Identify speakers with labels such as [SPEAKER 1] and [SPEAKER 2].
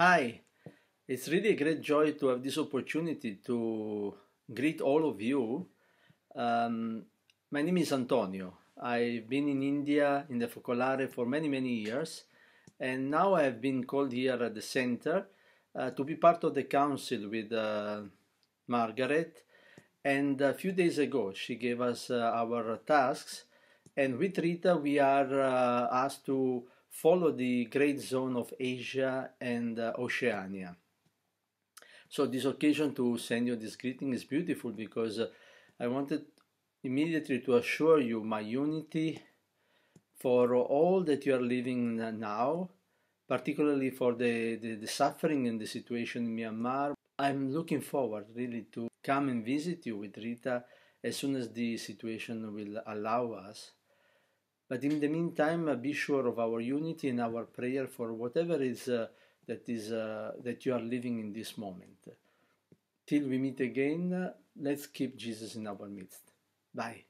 [SPEAKER 1] Hi, it's really a great joy to have this opportunity to greet all of you. Um, my name is Antonio. I've been in India in the Focolare for many, many years, and now I have been called here at the center uh, to be part of the council with uh, Margaret. And a few days ago, she gave us uh, our tasks, and with Rita, we are uh, asked to follow the great zone of Asia and uh, Oceania. So this occasion to send you this greeting is beautiful because uh, I wanted immediately to assure you my unity for all that you are living now, particularly for the, the, the suffering and the situation in Myanmar. I'm looking forward really to come and visit you with Rita as soon as the situation will allow us but in the meantime, uh, be sure of our unity and our prayer for whatever is uh, that is uh, that you are living in this moment. Till we meet again, let's keep Jesus in our midst. Bye.